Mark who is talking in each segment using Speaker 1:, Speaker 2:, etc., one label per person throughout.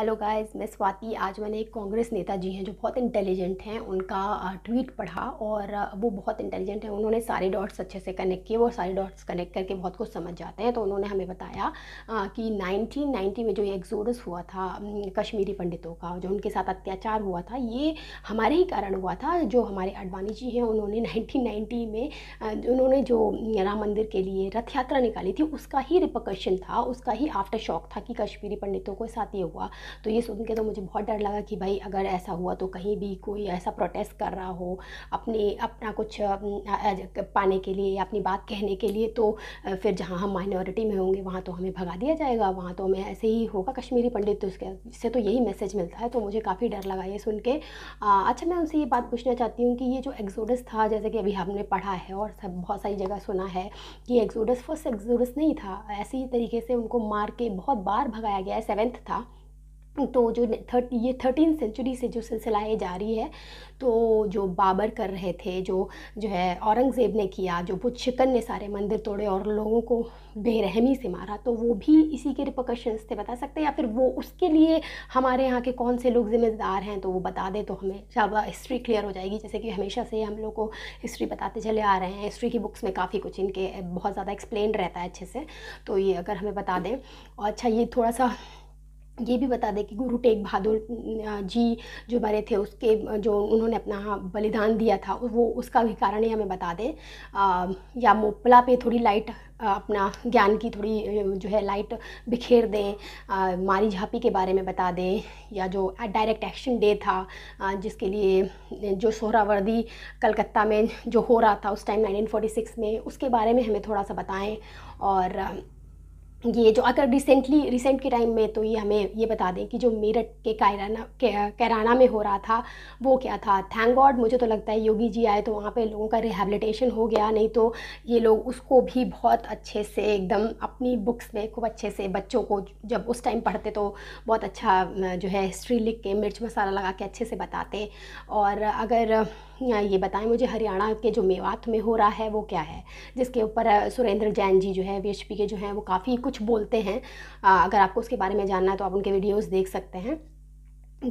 Speaker 1: Hello guys मैं स्वाति आज मैंने एक कांग्रेस नेता जी हैं जो बहुत इंटेलिजेंट हैं उनका ट्वीट पढ़ा और वो बहुत इंटेलिजेंट हैं उन्होंने सारे डॉट्स अच्छे से कनेक्ट किए वो सारे डॉट्स कनेक्ट करके बहुत कुछ समझ जाते हैं तो उन्होंने हमें बताया कि 1990 में जो ये एग्जोडस हुआ था कश्मीरी पंडितों का जो उनके साथ अत्याचार हुआ था ये हमारे ही कारण हुआ था जो हमारे अडवाणी जी हैं उन्होंने नाइनटीन में उन्होंने जो राम मंदिर के लिए रथ यात्रा निकाली थी उसका ही रिपोकशन था उसका ही आफ्टर शॉक था कि कश्मीरी पंडितों के साथ ये हुआ तो ये सुन के तो मुझे बहुत डर लगा कि भाई अगर ऐसा हुआ तो कहीं भी कोई ऐसा प्रोटेस्ट कर रहा हो अपने अपना कुछ पाने के लिए अपनी बात कहने के लिए तो फिर जहाँ हम माइनॉरिटी में होंगे वहाँ तो हमें भगा दिया जाएगा वहाँ तो हमें ऐसे ही होगा कश्मीरी पंडित तो उसके से तो यही मैसेज मिलता है तो मुझे काफ़ी डर लगा ये सुन के अच्छा मैं उनसे ये बात पूछना चाहती हूँ कि ये जो एग्जोडस था जैसे कि अभी हमने पढ़ा है और सब बहुत सारी जगह सुना है कि एग्जोडस फर्स्ट एग्जोडस नहीं था ऐसे ही तरीके से उनको मार के बहुत बार भगाया गया है सेवेंथ था तो हम्म। जो थर्ट ये थर्टीन सेंचुरी से जो सिलसिला है जारी है तो जो बाबर कर रहे थे जो जो है औरंगज़ेब ने किया जो बुद्ध शिकन ने सारे मंदिर तोड़े और लोगों को बेरहमी से मारा तो वो भी इसी के रिपोकशंस थे बता सकते हैं या फिर वो उसके लिए हमारे यहाँ के कौन से लोग ज़िम्मेदार हैं तो वो बता दें तो हमें ज़्यादा हिस्ट्री क्लियर हो जाएगी जैसे कि हमेशा से हम लोग को हिस्ट्री बताते चले आ रहे हैं हिस्ट्री की बुक्स में काफ़ी कुछ इनके बहुत ज़्यादा एक्सप्लेन रहता है अच्छे से तो ये अगर हमें बता दें और अच्छा ये थोड़ा सा ये भी बता दें कि गुरु तेग बहादुर जी जो मरे थे उसके जो उन्होंने अपना बलिदान दिया था वो उसका भी कारण ही हमें बता दें या मोपला पे थोड़ी लाइट अपना ज्ञान की थोड़ी जो है लाइट बिखेर दें मारी झापी के बारे में बता दें या जो डायरेक्ट एक्शन डे था आ, जिसके लिए जो सोहरावर्दी कलकत्ता में जो हो रहा था उस टाइम 1946 में उसके बारे में हमें थोड़ा सा बताएं और ये जो अगर रिसेंटली रिसेंट के टाइम में तो ये हमें ये बता दें कि जो मेरठ के कायराना कैराना में हो रहा था वो क्या था थैंक गॉड मुझे तो लगता है योगी जी आए तो वहाँ पे लोगों का रिहेबलीटेशन हो गया नहीं तो ये लोग उसको भी बहुत अच्छे से एकदम अपनी बुक्स में खूब अच्छे से बच्चों को जब उस टाइम पढ़ते तो बहुत अच्छा जो है हिस्ट्री लिख के मिर्च मसाला लगा के अच्छे से बताते और अगर ये बताएं मुझे हरियाणा के जो मेवात में हो रहा है वो क्या है जिसके ऊपर सुरेंद्र जैन जी जो है वी के जो हैं वो काफ़ी कुछ बोलते हैं अगर आपको उसके बारे में जानना है तो आप उनके वीडियोज़ देख सकते हैं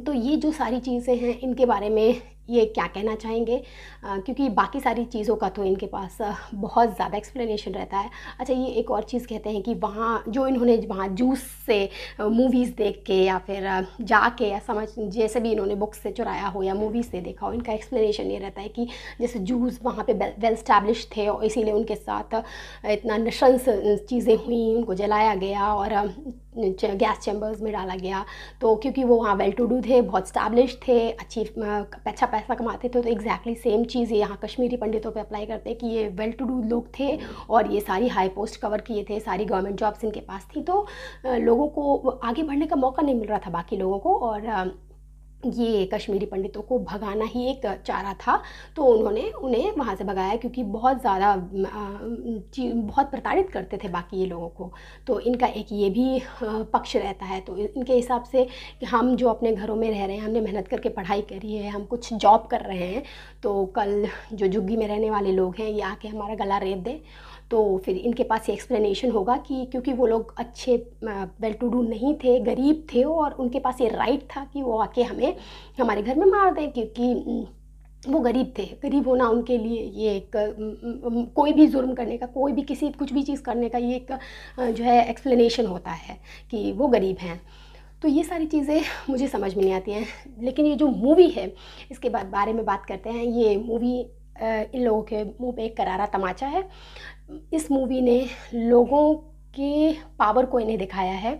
Speaker 1: तो ये जो सारी चीज़ें हैं इनके बारे में ये क्या कहना चाहेंगे आ, क्योंकि बाकी सारी चीज़ों का तो इनके पास बहुत ज़्यादा एक्सप्लेनेशन रहता है अच्छा ये एक और चीज़ कहते हैं कि वहाँ जो इन्होंने वहाँ जूस से मूवीज़ देख के या फिर जाके या समझ जैसे भी इन्होंने बुक्स से चुराया हो या मूवीज़ से देखा हो इनका एक्सप्लेनेशन ये रहता है कि जैसे जूस वहाँ पर वेल स्टैब्लिश थे और इसीलिए उनके साथ इतना नशंस चीज़ें हुई उनको जलाया गया और गैस चैम्बर्स में डाला गया तो क्योंकि वो वहाँ वेल टू डू थे बहुत स्टैब्लिश थे अच्छी अच्छा पैसा कमाते थे तो एग्जैक्टली सेम चीज़ ये यहाँ कश्मीरी पंडितों पे अप्लाई करते कि ये वेल टू डू लोग थे और ये सारी हाई पोस्ट कवर किए थे सारी गवर्नमेंट जॉब्स इनके पास थी तो लोगों को आगे बढ़ने का मौका नहीं मिल रहा था बाकी लोगों को और ये कश्मीरी पंडितों को भगाना ही एक चारा था तो उन्होंने उन्हें वहाँ से भगाया क्योंकि बहुत ज़्यादा बहुत प्रताड़ित करते थे बाकी ये लोगों को तो इनका एक ये भी पक्ष रहता है तो इनके हिसाब से कि हम जो अपने घरों में रह रहे हैं हमने मेहनत करके पढ़ाई करी है हम कुछ जॉब कर रहे हैं तो कल जो झुग्गी में रहने वाले लोग हैं ये आके हमारा गला रेत दें तो फिर इनके पास ये एक्सप्लेनेशन होगा कि क्योंकि वो लोग अच्छे वेल टू डू नहीं थे गरीब थे और उनके पास ये राइट था कि वो आके हमें हमारे घर में मार दें क्योंकि वो गरीब थे गरीब होना उनके लिए ये एक कोई भी जुर्म करने का कोई भी किसी कुछ भी चीज़ करने का ये एक जो है एक्सप्लेनेशन होता है कि वो गरीब हैं तो ये सारी चीज़ें मुझे समझ में नहीं आती हैं लेकिन ये जो मूवी है इसके बाद बारे में बात करते हैं ये मूवी इन लोगों के मुंह पे एक करारा तमाचा है इस मूवी ने लोगों के पावर को इन्हें दिखाया है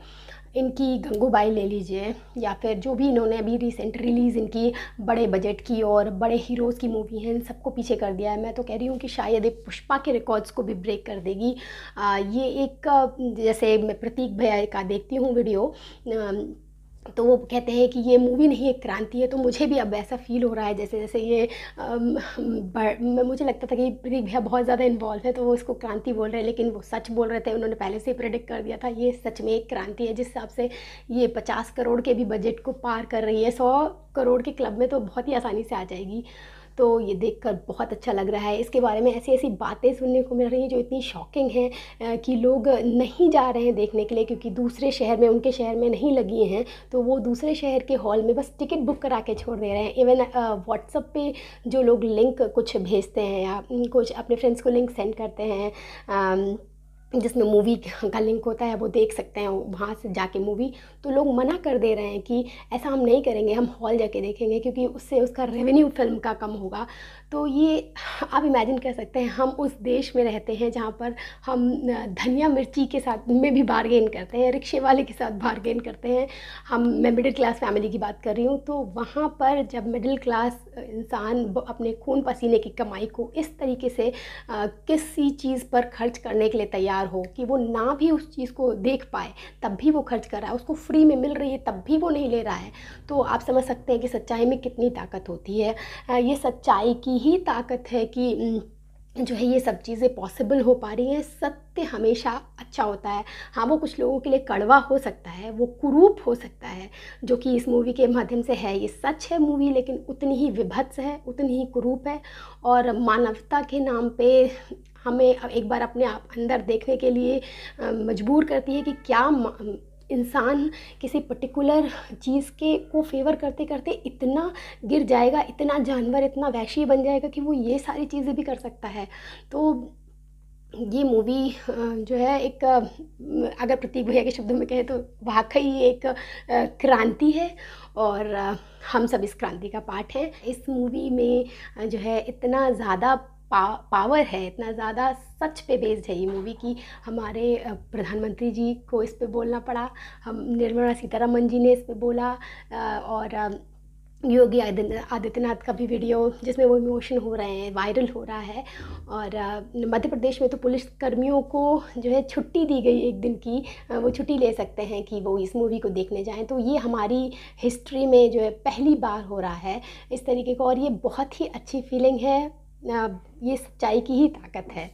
Speaker 1: इनकी गंगूबाई ले लीजिए या फिर जो भी इन्होंने अभी रिसेंट रिलीज़ इनकी बड़े बजट की और बड़े हीरोज़ की मूवी हैं इन सबको पीछे कर दिया है मैं तो कह रही हूँ कि शायद ये पुष्पा के रिकॉर्ड्स को भी ब्रेक कर देगी आ, ये एक जैसे मैं प्रतीक भैया का देखती हूँ वीडियो आ, तो वो कहते हैं कि ये मूवी नहीं एक क्रांति है तो मुझे भी अब ऐसा फील हो रहा है जैसे जैसे ये बढ़ मुझे लगता था कि ऋग भैया बहुत ज़्यादा इन्वॉल्व है तो वो इसको क्रांति बोल रहे हैं लेकिन वो सच बोल रहे थे उन्होंने पहले से ही प्रेडिक्ट कर दिया था ये सच में एक क्रांति है जिस हिसाब से ये पचास करोड़ के भी बजट को पार कर रही है सौ करोड़ के क्लब में तो बहुत ही आसानी से आ जाएगी तो ये देखकर बहुत अच्छा लग रहा है इसके बारे में ऐसी ऐसी बातें सुनने को मिल रही हैं जो इतनी शॉकिंग हैं कि लोग नहीं जा रहे हैं देखने के लिए क्योंकि दूसरे शहर में उनके शहर में नहीं लगी हैं तो वो दूसरे शहर के हॉल में बस टिकट बुक करा के छोड़ दे रहे हैं इवन व्हाट्सअप पर जो लोग लिंक कुछ भेजते हैं या कुछ अपने फ्रेंड्स को लिंक सेंड करते हैं जिसमें मूवी का लिंक होता है वो देख सकते हैं वहाँ से जाके मूवी तो लोग मना कर दे रहे हैं कि ऐसा हम नहीं करेंगे हम हॉल जाके देखेंगे क्योंकि उससे उसका रेवेन्यू फिल्म का कम होगा तो ये आप इमेजिन कर सकते हैं हम उस देश में रहते हैं जहाँ पर हम धनिया मिर्ची के साथ में भी बारगेन करते हैं रिक्शे वाले के साथ बारगेन करते हैं हम मैं मिडिल क्लास फैमिली की बात कर रही हूँ तो वहाँ पर जब मिडिल क्लास इंसान अपने खून पसीने की कमाई को इस तरीके से किसी चीज़ पर खर्च करने के लिए तैयार बेरोज़गार हो कि वो ना भी उस चीज़ को देख पाए तब भी वो खर्च कर रहा है उसको फ्री में मिल रही है तब भी वो नहीं ले रहा है तो आप समझ सकते हैं कि सच्चाई में कितनी ताकत होती है ये सच्चाई की ही ताकत है कि जो है ये सब चीज़ें पॉसिबल हो पा रही हैं सत्य हमेशा अच्छा होता है हाँ वो कुछ लोगों के लिए कड़वा हो सकता है वो कुरूप हो सकता है जो कि इस मूवी के माध्यम से है ये सच है मूवी लेकिन उतनी ही विभत्स है उतनी ही कुरूप है और मानवता के नाम पे हमें एक बार अपने आप अंदर देखने के लिए मजबूर करती है कि क्या इंसान किसी पर्टिकुलर चीज़ के को फेवर करते करते इतना गिर जाएगा इतना जानवर इतना वैशी बन जाएगा कि वो ये सारी चीज़ें भी कर सकता है तो ये मूवी जो है एक अगर प्रतीक भैया के शब्दों में कहें तो वाकई एक क्रांति है और हम सब इस क्रांति का पार्ट हैं इस मूवी में जो है इतना ज़्यादा पा, पावर है इतना ज़्यादा सच पे बेस्ड है ये मूवी कि हमारे प्रधानमंत्री जी को इस पे बोलना पड़ा हम निर्मला सीतारामन जी ने इस पे बोला और योगी आदित्यनाथ का भी वीडियो जिसमें वो इमोशन हो रहे हैं वायरल हो रहा है और मध्य प्रदेश में तो पुलिस कर्मियों को जो है छुट्टी दी गई एक दिन की वो छुट्टी ले सकते हैं कि वो इस मूवी को देखने जाएं तो ये हमारी हिस्ट्री में जो है पहली बार हो रहा है इस तरीके का और ये बहुत ही अच्छी फीलिंग है ये सच्चाई की ही ताकत है